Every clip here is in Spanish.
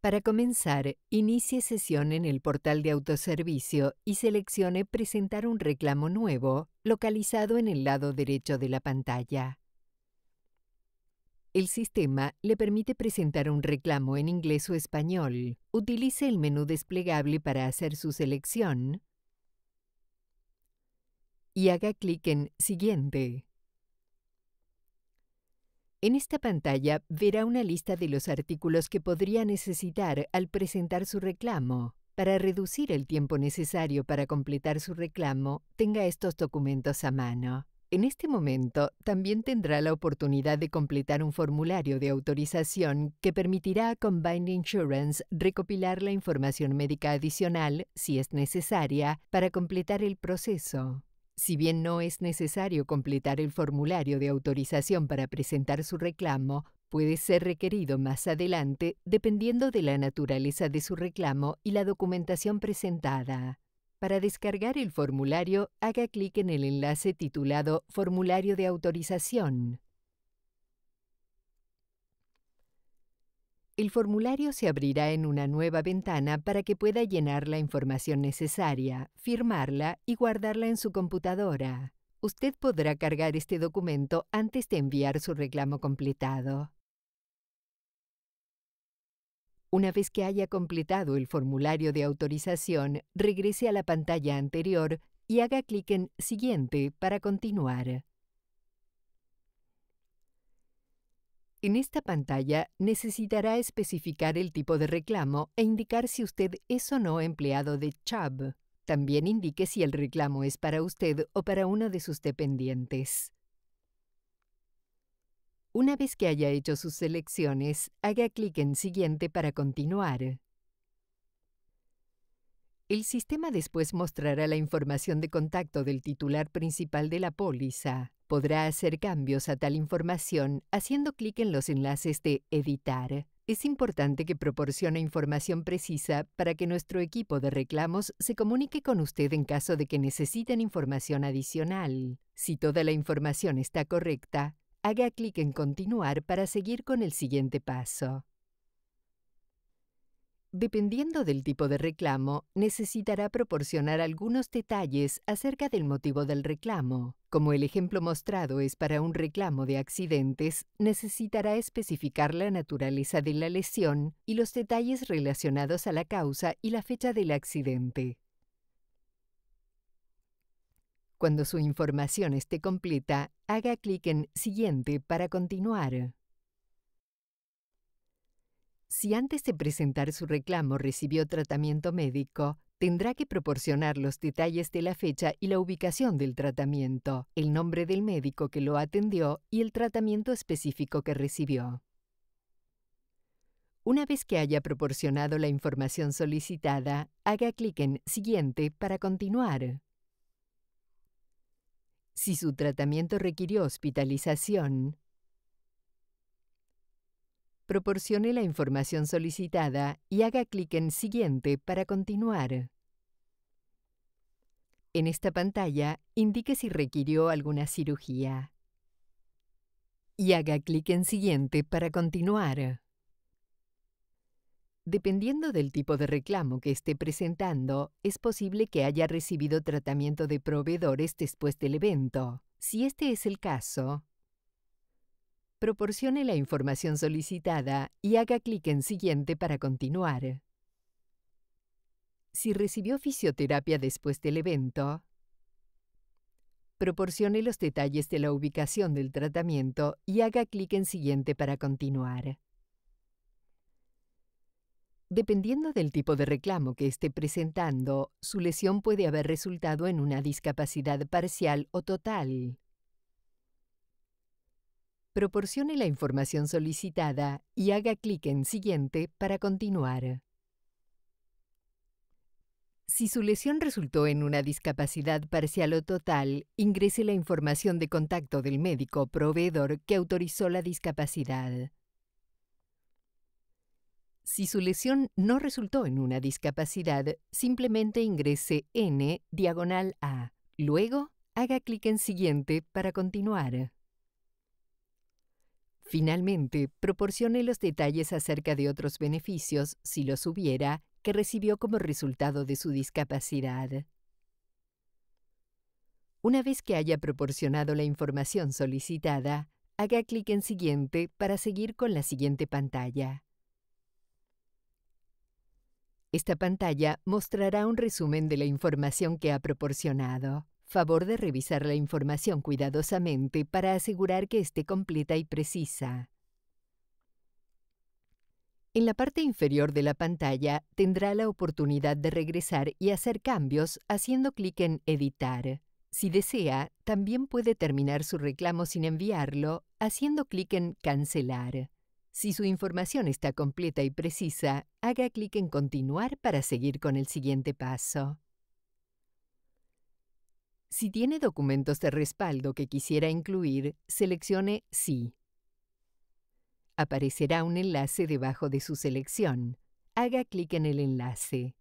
Para comenzar, inicie sesión en el portal de autoservicio y seleccione Presentar un reclamo nuevo, localizado en el lado derecho de la pantalla. El sistema le permite presentar un reclamo en inglés o español. Utilice el menú desplegable para hacer su selección y haga clic en Siguiente. En esta pantalla verá una lista de los artículos que podría necesitar al presentar su reclamo. Para reducir el tiempo necesario para completar su reclamo, tenga estos documentos a mano. En este momento, también tendrá la oportunidad de completar un formulario de autorización que permitirá a Combined Insurance recopilar la información médica adicional, si es necesaria, para completar el proceso. Si bien no es necesario completar el formulario de autorización para presentar su reclamo, puede ser requerido más adelante dependiendo de la naturaleza de su reclamo y la documentación presentada. Para descargar el formulario, haga clic en el enlace titulado Formulario de autorización. El formulario se abrirá en una nueva ventana para que pueda llenar la información necesaria, firmarla y guardarla en su computadora. Usted podrá cargar este documento antes de enviar su reclamo completado. Una vez que haya completado el formulario de autorización, regrese a la pantalla anterior y haga clic en Siguiente para continuar. En esta pantalla necesitará especificar el tipo de reclamo e indicar si usted es o no empleado de Chubb. También indique si el reclamo es para usted o para uno de sus dependientes. Una vez que haya hecho sus selecciones, haga clic en Siguiente para continuar. El sistema después mostrará la información de contacto del titular principal de la póliza. Podrá hacer cambios a tal información haciendo clic en los enlaces de Editar. Es importante que proporcione información precisa para que nuestro equipo de reclamos se comunique con usted en caso de que necesiten información adicional. Si toda la información está correcta, haga clic en Continuar para seguir con el siguiente paso. Dependiendo del tipo de reclamo, necesitará proporcionar algunos detalles acerca del motivo del reclamo. Como el ejemplo mostrado es para un reclamo de accidentes, necesitará especificar la naturaleza de la lesión y los detalles relacionados a la causa y la fecha del accidente. Cuando su información esté completa, haga clic en Siguiente para continuar. Si antes de presentar su reclamo recibió tratamiento médico, tendrá que proporcionar los detalles de la fecha y la ubicación del tratamiento, el nombre del médico que lo atendió y el tratamiento específico que recibió. Una vez que haya proporcionado la información solicitada, haga clic en Siguiente para continuar. Si su tratamiento requirió hospitalización, proporcione la información solicitada y haga clic en Siguiente para continuar. En esta pantalla, indique si requirió alguna cirugía. Y haga clic en Siguiente para continuar. Dependiendo del tipo de reclamo que esté presentando, es posible que haya recibido tratamiento de proveedores después del evento. Si este es el caso, proporcione la información solicitada y haga clic en Siguiente para continuar. Si recibió fisioterapia después del evento, proporcione los detalles de la ubicación del tratamiento y haga clic en Siguiente para continuar. Dependiendo del tipo de reclamo que esté presentando, su lesión puede haber resultado en una discapacidad parcial o total proporcione la información solicitada y haga clic en Siguiente para continuar. Si su lesión resultó en una discapacidad parcial o total, ingrese la información de contacto del médico proveedor que autorizó la discapacidad. Si su lesión no resultó en una discapacidad, simplemente ingrese N diagonal A. Luego, haga clic en Siguiente para continuar. Finalmente, proporcione los detalles acerca de otros beneficios, si los hubiera, que recibió como resultado de su discapacidad. Una vez que haya proporcionado la información solicitada, haga clic en Siguiente para seguir con la siguiente pantalla. Esta pantalla mostrará un resumen de la información que ha proporcionado. Favor de revisar la información cuidadosamente para asegurar que esté completa y precisa. En la parte inferior de la pantalla tendrá la oportunidad de regresar y hacer cambios haciendo clic en Editar. Si desea, también puede terminar su reclamo sin enviarlo haciendo clic en Cancelar. Si su información está completa y precisa, haga clic en Continuar para seguir con el siguiente paso. Si tiene documentos de respaldo que quisiera incluir, seleccione Sí. Aparecerá un enlace debajo de su selección. Haga clic en el enlace.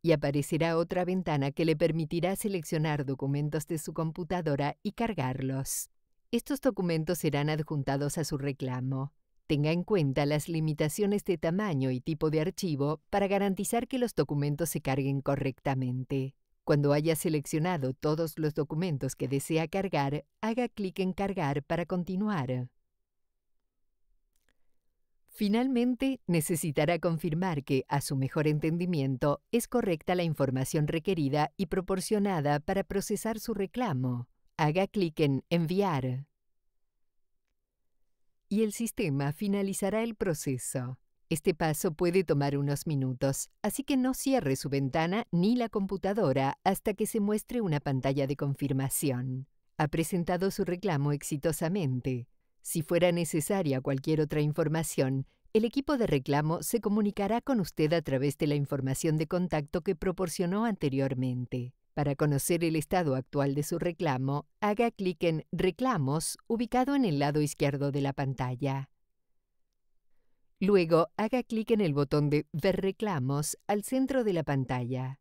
Y aparecerá otra ventana que le permitirá seleccionar documentos de su computadora y cargarlos. Estos documentos serán adjuntados a su reclamo. Tenga en cuenta las limitaciones de tamaño y tipo de archivo para garantizar que los documentos se carguen correctamente. Cuando haya seleccionado todos los documentos que desea cargar, haga clic en Cargar para continuar. Finalmente, necesitará confirmar que, a su mejor entendimiento, es correcta la información requerida y proporcionada para procesar su reclamo. Haga clic en Enviar. Y el sistema finalizará el proceso. Este paso puede tomar unos minutos, así que no cierre su ventana ni la computadora hasta que se muestre una pantalla de confirmación. Ha presentado su reclamo exitosamente. Si fuera necesaria cualquier otra información, el equipo de reclamo se comunicará con usted a través de la información de contacto que proporcionó anteriormente. Para conocer el estado actual de su reclamo, haga clic en Reclamos ubicado en el lado izquierdo de la pantalla. Luego haga clic en el botón de Ver reclamos al centro de la pantalla.